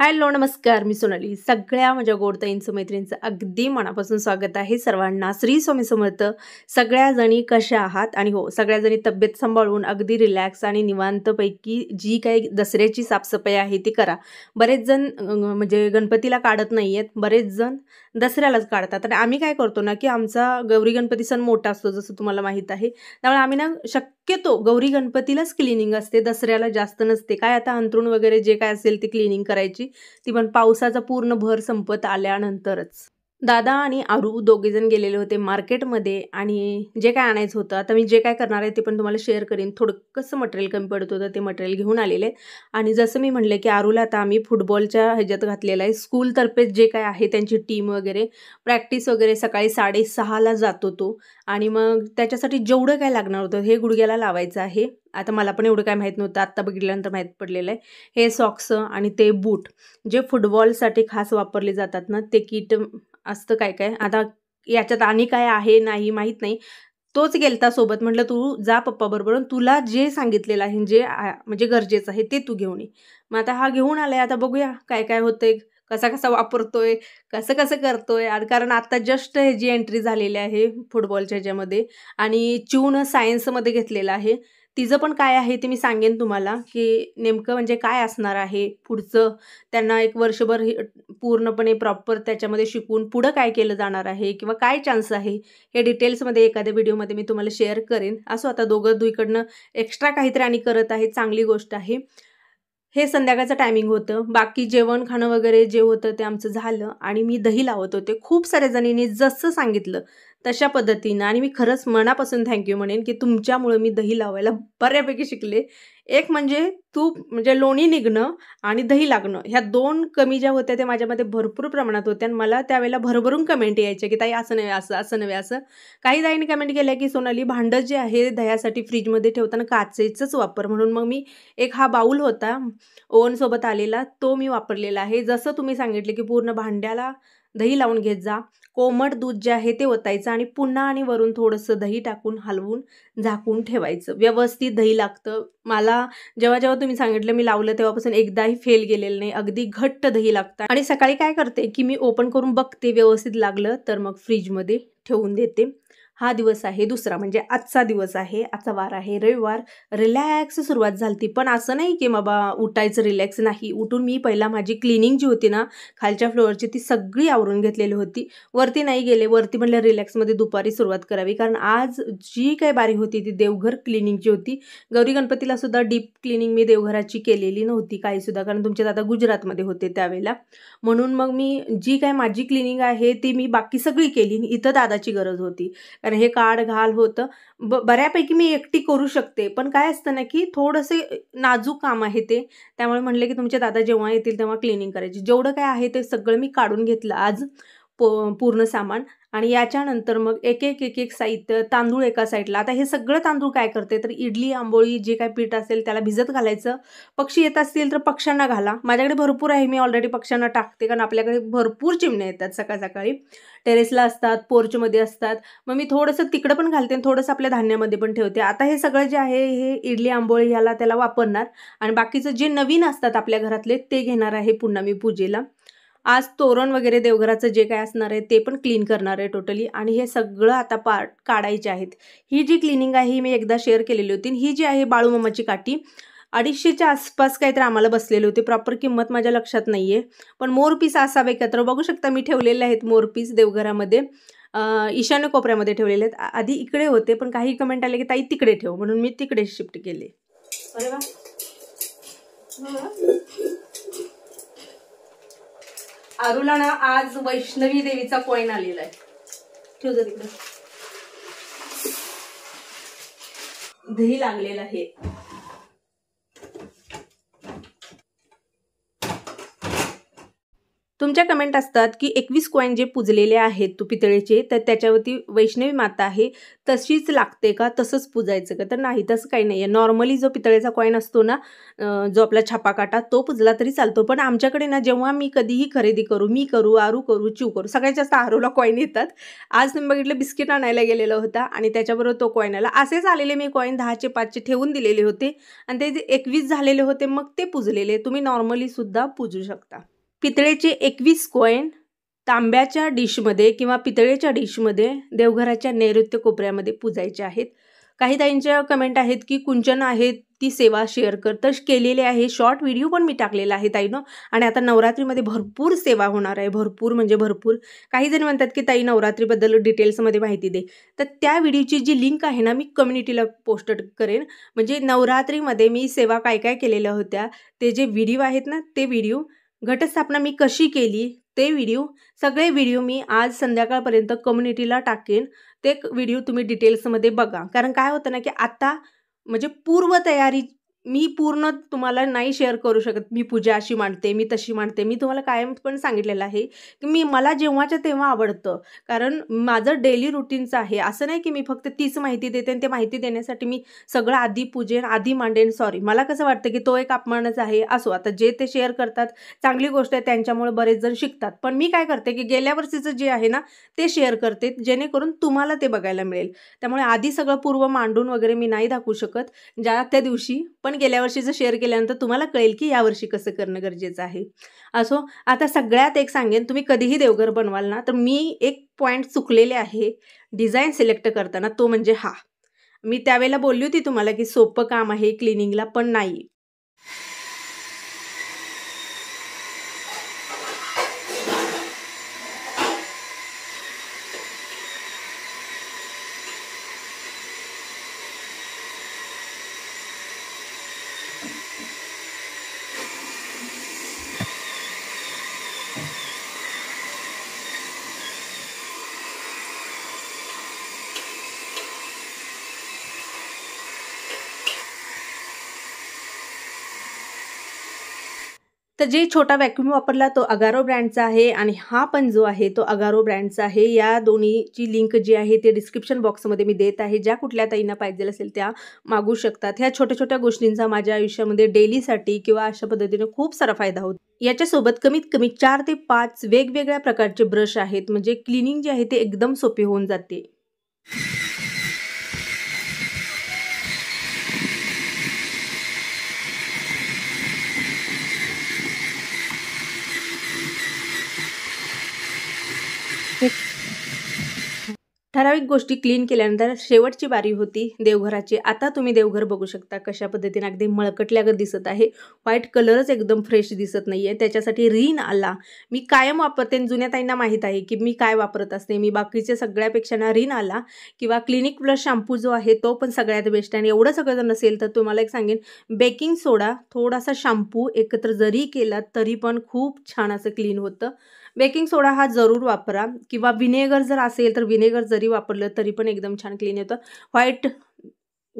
hello नमस्कार मी सोनाली सगळ्या माझ्या गोडताईंचं मैत्रिणींचं अगदी मनापासून स्वागत आहे सर्वांना श्री स्वामी समर्थ सगळ्याजणी कशा आहात आणि हो सगळ्याजणी तब्येत सांभाळून अगदी रिलॅक्स आणि निवांतपैकी जी काही दसऱ्याची साफसफाई आहे ती करा बरेच जण म्हणजे गणपतीला काढत नाही आहेत बरेच जण दसऱ्यालाच काढतात आणि आम्ही काय करतो ना की आमचा गौरी गणपती सण मोठा असतो जसं तुम्हाला माहीत आहे त्यामुळे आम्ही ना शक्य तो गौरी गणपतीलाच क्लिनिंग असते दसऱ्याला जास्त नसते काय आता अंतरुण वगैरे जे काय असेल ती क्लिनिंग करायची ती पण पावसाचा पूर्ण भर संपत आल्यानंतरच दादा आणि आरू दोघेजण गेलेले होते मार्केटमध्ये आणि जे काय आणायचं होतं आता मी जे काय करणार आहे ते पण तुम्हाला शेअर करीन थोडं कसं मटेरियल कमी पडत होतं ते मटेरियल घेऊन आलेले आणि जसं मी म्हटलं की आरूला आता आम्ही फुटबॉलच्या ह्याच्यात घातलेलं आहे स्कूलतर्फेच जे काय आहे त्यांची टीम वगैरे प्रॅक्टिस वगैरे सकाळी साडेसहाला जात होतो आणि मग त्याच्यासाठी जेवढं काय लागणार होतं हे गुडघ्याला लावायचं आहे आता मला पण एवढं काय माहीत नव्हतं आत्ता बघितल्यानंतर माहीत पडलेलं आहे हे सॉक्स आणि ते बूट जे फुटबॉलसाठी खास वापरले जातात ना ते किट असतं काय काय आता याच्यात आणि काय आहे नाही माहीत नाही तोच गेलता सोबत म्हटलं तू जा पप्पा बरोबर तुला जे सांगितलेलं आहे जे म्हणजे गरजेचं आहे ते तू घेऊन ये मग आता हा घेऊन आलाय आता बघूया काय काय होतंय कसा कसा वापरतोय कसं कसं करतोय कारण आता जस्ट ह्याची एंट्री झालेली आहे फुटबॉलच्या ह्याच्यामध्ये आणि चून सायन्समध्ये घेतलेला आहे तिचं पण काय आहे ते मी सांगेन तुम्हाला की नेमकं म्हणजे काय असणार आहे पुढचं त्यांना एक वर्षभर पूर्णपणे प्रॉपर त्याच्यामध्ये शिकून पुढं काय केलं जाणार आहे किंवा काय चान्स आहे हे डिटेल्समध्ये एखाद्या व्हिडिओमध्ये मी तुम्हाला शेअर करेन असो आता दोघं दुईकडनं एक्स्ट्रा काहीतरी आणि करत आहे चांगली गोष्ट आहे हे संध्याकाळचं टायमिंग होतं बाकी जेवण खाणं वगैरे जे होतं ते आमचं झालं आणि मी दही लावत होते खूप साऱ्या जणींनी जसं सांगितलं तशा पद्धतीनं आणि मी खरंच मनापासून थँक्यू म्हणेन की तुमच्यामुळे मी दही लावायला बऱ्यापैकी शिकले एक म्हणजे तूप म्हणजे लोणी निघणं आणि दही लागणं ह्या दोन कमी ज्या होत्या त्या माझ्यामध्ये भरपूर प्रमाणात होत्या आणि मला त्यावेळेला भरभरून कमेंट यायचे की ताई असं नव्हे असं असं नव्हे असं काही ताईने कमेंट केल्या की सोनाली भांडं जे आहे दह्यासाठी फ्रीजमध्ये ठेवताना काचेचंच वापर म्हणून मग मी एक हा बाऊल होता ओवनसोबत आलेला तो मी वापरलेला आहे जसं तुम्ही सांगितले की पूर्ण भांड्याला दही लावून घेत जा कोमट दूध जे आहे ते ओतायचं आणि पुन्हा आणि वरून थोडंसं दही टाकून हलवून झाकून ठेवायचं व्यवस्थित दही लागतं मला जेव्हा जेव्हा तुम्ही सांगितलं मी लावलं तेव्हापासून एकदाही फेल गेलेलं नाही अगदी घट्ट दही लागतं आणि सकाळी काय करते की मी ओपन करून बघते व्यवस्थित लागलं तर मग फ्रीजमध्ये ठेवून देते हा दिवस आहे दुसरा म्हणजे आजचा दिवस आहे आजचा वार आहे रविवार रिलॅक्स सुरुवात झाली पण असं नाही की बाबा उठायचं रिलॅक्स नाही उठून मी पहिला माझी क्लिनिंग जी होती ना खालच्या फ्लोअरची ती सगळी आवरून घेतलेली होती वरती नाही गेले वरती म्हटलं रिलॅक्समध्ये दुपारी सुरुवात करावी कारण आज जी काही बारी होती ती देवघर क्लिनिंगची होती गौरी गणपतीला सुद्धा डीप क्लिनिंग मी देवघराची केलेली नव्हती काहीसुद्धा कारण तुमचे दादा गुजरातमध्ये होते त्यावेळेला म्हणून मग मी जी काय माझी क्लिनिंग आहे ती मी बाकी सगळी केली इथं दादाची गरज होती अरे हे काढ घाल होतं ब बऱ्यापैकी मी एकटी करू शकते पण काय असतं ना की थोडंसे नाजूक काम आहे ते त्यामुळे म्हणले की तुमचे दादा जेव्हा येतील तेव्हा क्लिनिंग करायची जेवढं काय आहे ते सगळं मी काढून घेतलं आज पो पूर्ण सामान आणि याच्यानंतर मग एक एक एक एक साहित्य तांदूळ एका साईडला आता हे सगळं तांदूळ काय करते तर इडली आंबोळी जे काय पीठ असेल त्याला भिजत घालायचं पक्षी येत असतील तर पक्ष्यांना घाला माझ्याकडे भरपूर आहे मी ऑलरेडी पक्ष्यांना टाकते कारण आपल्याकडे भरपूर चिमण्या येतात सकाळ सकाळी टेरेसला असतात पोर्चमध्ये असतात मग मी थोडंसं तिकडं पण घालते आणि थोडंसं आपल्या धान्यामध्ये पण ठेवते आता हे सगळं जे आहे हे इडली आंबोळी ह्याला त्याला वापरणार आणि बाकीचं जे नवीन असतात आपल्या घरातले ते घेणार आहे पुन्हा मी पूजेला आज तोरण वगैरे देवघराचं जे काय असणार आहे ते पण क्लीन करणार आहे टोटली आणि हे सगळं आता पार्ट काढायचे आहेत ही जी क्लिनिंग आहे ही मी एकदा शेअर केलेली होती ही जी आहे बाळूमामाची काठी अडीचशेच्या आसपास काहीतरी आम्हाला बसलेले होते प्रॉपर किंमत माझ्या लक्षात नाही आहे पण मोरपीस असावे एकत्र बघू शकता मी ठेवलेले आहेत मोरपीस देवघरामध्ये ईशान्य कोपऱ्यामध्ये ठेवलेले आहेत आधी इकडे होते पण काही कमेंट आले की ताई तिकडे ठेव म्हणून मी तिकडे शिफ्ट केले अरे अरुला ना आज वैष्णवी देवीचा कॉईन आलेला आहे ठेव दही लागलेला आहे तुमच्या कमेंट असतात की एकवीस कॉईन जे पुजलेले आहेत तू पितळेचे तर त्याच्यावरती वैष्णवी माता आहे तशीच लागते का तसंच पुजायचं का तर नाही तसं काही नाही आहे नॉर्मली जो पितळेचा कॉईन असतो ना जो आपला छापा काटा तो पुजला तरी चालतो पण आमच्याकडे ना जेव्हा मी कधीही खरेदी करू मी करू आरू करू चिव करू सगळ्यात जास्त आरूला कॉईन येतात आज तुम्ही बघितलं बिस्किट आणायला गेलेला होता आणि त्याच्याबरोबर तो कॉईन आला असेच आलेले मी कॉईन दहाचे पाचचे ठेवून दिलेले होते आणि ते जे एकवीस झालेले होते मग ते पुजलेले तुम्ही नॉर्मलीसुद्धा पुजू शकता पितळेचे एकवीस कॉईन तांब्याच्या डिशमध्ये किंवा पितळेच्या डिशमध्ये देवघराच्या नैऋत्य कोपऱ्यामध्ये पुजायचे आहेत काही ताईंच्या कमेंट आहेत की कुंचन आहेत ती सेवा शेअर कर तश केलेले आहे शॉर्ट व्हिडिओ पण मी टाकलेला आहे ताईनं आणि आता नवरात्रीमध्ये भरपूर सेवा होणार आहे भरपूर म्हणजे भरपूर काही जण म्हणतात की ताई नवरात्रीबद्दल डिटेल्समध्ये माहिती दे तर त्या व्हिडिओची जी लिंक आहे ना मी कम्युनिटीला पोस्ट करेन म्हणजे नवरात्रीमध्ये मी सेवा काय काय केलेल्या होत्या ते जे व्हिडिओ आहेत ना ते व्हिडिओ घटस्थापना मी कशी केली ते व्हिडिओ सगळे व्हिडिओ मी आज संध्याकाळपर्यंत कम्युनिटीला टाकेन ते व्हिडिओ तुम्ही डिटेल्समध्ये बघा कारण काय होतं ना की आत्ता म्हणजे पूर्वतयारी मी पूर्ण तुम्हाला नाही शेअर करू शकत मी पूजा अशी मांडते मी तशी मांडते मी तुम्हाला कायम पण सांगितलेलं आहे की मी मला जेव्हाच्या तेव्हा आवडतं कारण माझं डेली रुटीनचं आहे असं नाही की मी फक्त तीच माहिती देते आणि ते माहिती देण्यासाठी मी सगळं आधी पूजेन आधी मांडेन सॉरी मला कसं वाटतं की तो एक अपमानच आहे असो आता जे ते शेअर करतात चांगली गोष्ट आहे त्यांच्यामुळे बरेच जण शिकतात पण मी काय करते की गेल्या वर्षीचं जे आहे ना ते शेअर करते जेणेकरून तुम्हाला ते बघायला मिळेल त्यामुळे आधी सगळं पूर्व मांडून वगैरे मी नाही दाखवू शकत ज्या त्या दिवशी पण आपण गेल्या वर्षीचं शेअर केल्यानंतर तुम्हाला कळेल की यावर्षी कसं करणं गरजेचं आहे असो आता सगळ्यात एक सांगेन तुम्ही कधीही देवघर बनवाल ना तर मी एक पॉईंट चुकलेले आहे डिझाईन सिलेक्ट करताना तो म्हणजे हा मी त्यावेळेला बोलली होती तुम्हाला की सोपं काम आहे क्लिनिंगला पण नाही तर जे छोटा वॅक्यूम वापरला तो अगारो ब्रँडचा आहे आणि हा पण जो आहे तो अगारो ब्रँडचा आहे या दोन्हीची लिंक जी आहे ते डिस्क्रिप्शन बॉक्समध्ये मी देत आहे ज्या कुठल्या ताईंना पाहिजे असेल त्या मागू शकतात ह्या छोट्या छोट्या गोष्टींचा माझ्या आयुष्यामध्ये डेलीसाठी किंवा अशा पद्धतीने खूप सारा फायदा होतो याच्यासोबत कमीत कमी चार ते पाच वेगवेगळ्या प्रकारचे ब्रश आहेत म्हणजे क्लिनिंग जे आहे ते एकदम सोपे होऊन जाते ठराविक गोष्टी क्लीन केल्यानंतर शेवटची बारी होती देवघराची आता तुम्ही देवघर बघू शकता कशा पद्धतीने अगदी मळकटल्यागत दिसत आहे व्हाईट कलरच एकदम फ्रेश दिसत नाही आहे त्याच्यासाठी रीन आला मी कायम वापरते जुन्या ताईंना माहीत आहे की मी काय वापरत असते मी बाकीचे सगळ्यापेक्षा ना रीन आला किंवा क्लिनिक प्लस शॅम्पू जो आहे तो पण सगळ्यात बेस्ट आहे आणि एवढं सगळं जर नसेल तर तुम्हाला एक सांगेन बेकिंग सोडा थोडासा शॅम्पू एकत्र जरी केला तरी पण खूप छान असं क्लीन होतं बेकिंग सोडा हा जरूर वापरा किंवा विनेगर जर असेल तर विनेगर जरी वापरलं तरी पण एकदम छान क्लीन येतं व्हाईट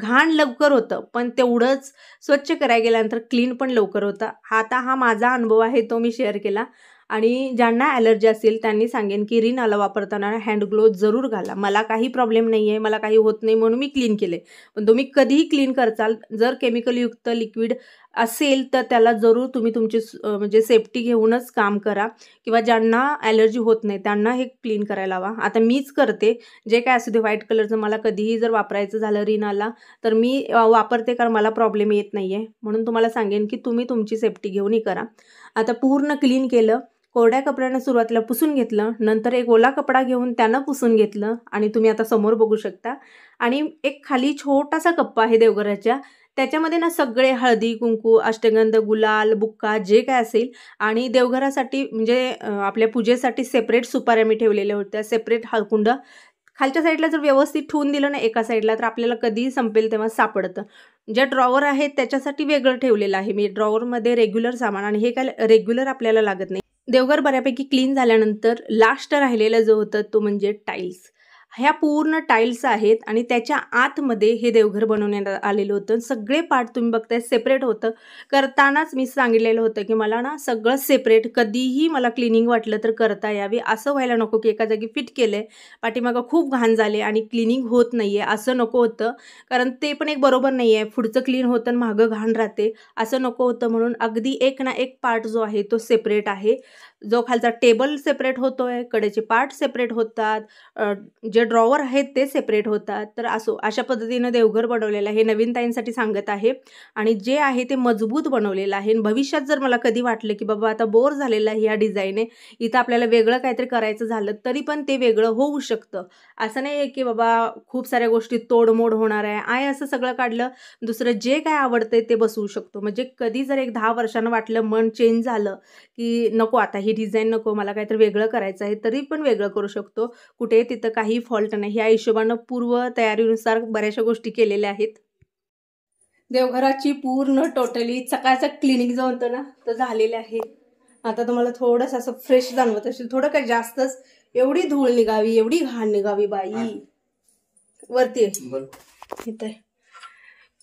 घाण लवकर होतं पण तेवढंच स्वच्छ करायला गेल्यानंतर क्लीन पण लवकर होतं आता हा माझा अनुभव आहे तो मी शेअर केला आणि ज्यांना ॲलर्जी असेल त्यांनी सांगेन की रिन आला वापरताना हँड ग्लोव्ह जरूर घाला मला काही प्रॉब्लेम नाही आहे मला काही होत नाही म्हणून मी क्लीन केले पण तुम्ही कधीही क्लीन करचाल जर केमिकलयुक्त लिक्विड असेल तर त्याला जरूर तुम्ही तुमची म्हणजे सेफ्टी घेऊनच काम करा किंवा ज्यांना ॲलर्जी होत नाही त्यांना हे क्लीन करायला हवा आता मीच करते जे काय असू दे व्हाईट कलरचं मला कधीही जर वापरायचं झालं रिन आला तर मी वापरते कारण मला प्रॉब्लेम येत नाही आहे म्हणून तुम्हाला सांगेन की तुम्ही तुमची सेफ्टी घेऊनही करा आता पूर्ण क्लीन केलं कोरड्या कपड्यानं सुरुवातीला पुसून घेतलं नंतर एक ओला कपडा घेऊन त्यानं पुसून घेतलं आणि तुम्ही आता समोर बघू शकता आणि एक खाली छोटासा कप्पा आहे देवघराच्या त्याच्यामध्ये ना सगळे हळदी कुंकू अष्टगंध गुलाल बुक्का जे काय असेल आणि देवघरासाठी म्हणजे आपल्या पूजेसाठी सेपरेट सुपाऱ्या मी ठेवलेल्या होत्या सेपरेट हळकुंड खालच्या साईडला जर व्यवस्थित ठेवून दिलं ना एका साईडला तर आपल्याला कधीही संपेल तेव्हा सापडतं ज्या ड्रॉवर आहेत त्याच्यासाठी वेगळं ठेवलेलं आहे मी ड्रॉवरमध्ये रेग्युलर सामान आणि हे काय रेग्युलर आपल्याला लागत नाही देवघर बऱ्यापैकी क्लीन झाल्यानंतर लास्ट राहिलेलं जो होतं तो म्हणजे टाईल्स ह्या पूर्ण टाईल्स आहेत आणि त्याच्या आतमध्ये हे देवघर बनवण्यात आलेलं होतं सगळे पार्ट तुम्ही बघताय सेपरेट होतं करतानाच मी सांगितलेलं होतं की मला ना सगळं सेपरेट कधीही मला क्लिनिंग वाटलं तर करता यावी असं व्हायला नको की एका जागी फिट केलं आहे पाठीमागं खूप घाण झाले आणि क्लिनिंग होत नाही आहे असं नको होतं कारण ते पण एक बरोबर नाही आहे पुढचं क्लीन होतं आणि मागं घाण राहते असं नको होतं म्हणून अगदी एक ना एक पार्ट जो आहे तो सेपरेट आहे जो खालचा टेबल सेपरेट होतो आहे कडेचे पार्ट सेपरेट होतात जे ड्रॉवर आहेत ते सेपरेट होतात तर असो अशा पद्धतीनं देवघर बनवलेलं आहे नवीन ताईंसाठी सांगत आहे आणि जे आहे ते मजबूत बनवलेलं आहे भविष्यात जर मला कधी वाटलं की बाबा आता बोर झालेला आहे ह्या डिझाईनने इथं आपल्याला वेगळं काहीतरी करायचं झालं तरी पण ते वेगळं होऊ शकतं असं नाही आहे की बाबा खूप साऱ्या गोष्टी तोडमोड होणार आहे आय असं सगळं काढलं दुसरं जे काय आवडतंय ते बसवू शकतो म्हणजे कधी जर एक दहा वर्षानं वाटलं मन चेंज झालं की नको आता ही डिझाईन नको मला काहीतरी वेगळं करायचं आहे तरी पण वेगळं करू शकतो कुठे तिथं काही फॉल्ट नाही ह्या हिशोबानं पूर्व तयारीनुसार बऱ्याचशा गोष्टी केलेल्या आहेत देवघराची पूर्ण टोटली सकाळचा क्लिनिक जो होतं ना तर झालेले आहे आता तुम्हाला थोडंसं असं फ्रेश जाणवत असेल थोडं काय जास्तच एवढी धूळ निघावी एवढी घाण निघावी बाई वरती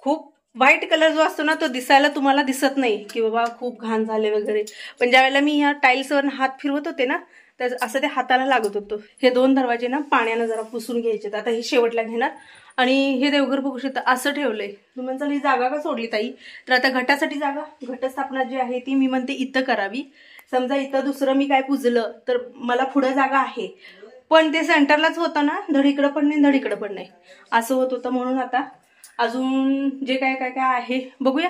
खूप व्हाईट कलर जो असतो ना तो दिसायला तुम्हाला दिसत नाही की बाबा खूप घाण झाले वगैरे पण ज्यावेळेला मी ह्या टाईल्सवर हात फिरवत होते ना तर असं ते हाताला लागत होतो हे दोन दरवाजे ना पाण्यानं जरा पुसून घ्यायचे आता हे शेवटला घेणार आणि हे देवघर बघू शकता असं ठेवलंय मी म्हणताल ही जागा का सोडली ताई तर आता घटासाठी जागा घटस्थापना जी आहे ती मी म्हणते इथं करावी समजा इथं दुसरं मी काय पुजलं तर मला पुढं जागा आहे पण ते सेंटरलाच होतं ना धडीकडं पण नाही धड पण नाही असं होत होतं म्हणून आता अजून जे काय काय काय आहे बघूया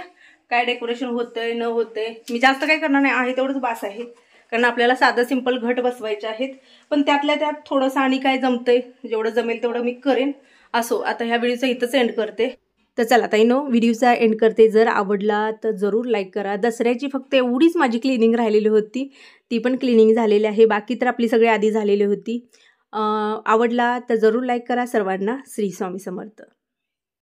काय डेकोरेशन होतंय न होतंय मी जास्त काय करणार नाही आहे तेवढंच बास आहे कारण आपल्याला साधं सिंपल घट बसवायचे आहेत पण त्यातल्या त्यात थोडंसं आणि काय जमतंय जेवढं जमेल तेवढं मी करेन असो आता ह्या व्हिडिओचं इथंच एंड करते तर चला आता इनो व्हिडिओचा एंड करते जर आवडला तर जरूर लाईक करा दसऱ्याची फक्त एवढीच माझी क्लिनिंग राहिलेली होती ती पण क्लिनिंग झालेली आहे बाकी तर आपली सगळी आधी झालेली होती आवडला तर जरूर लाईक करा सर्वांना श्री स्वामी समर्थ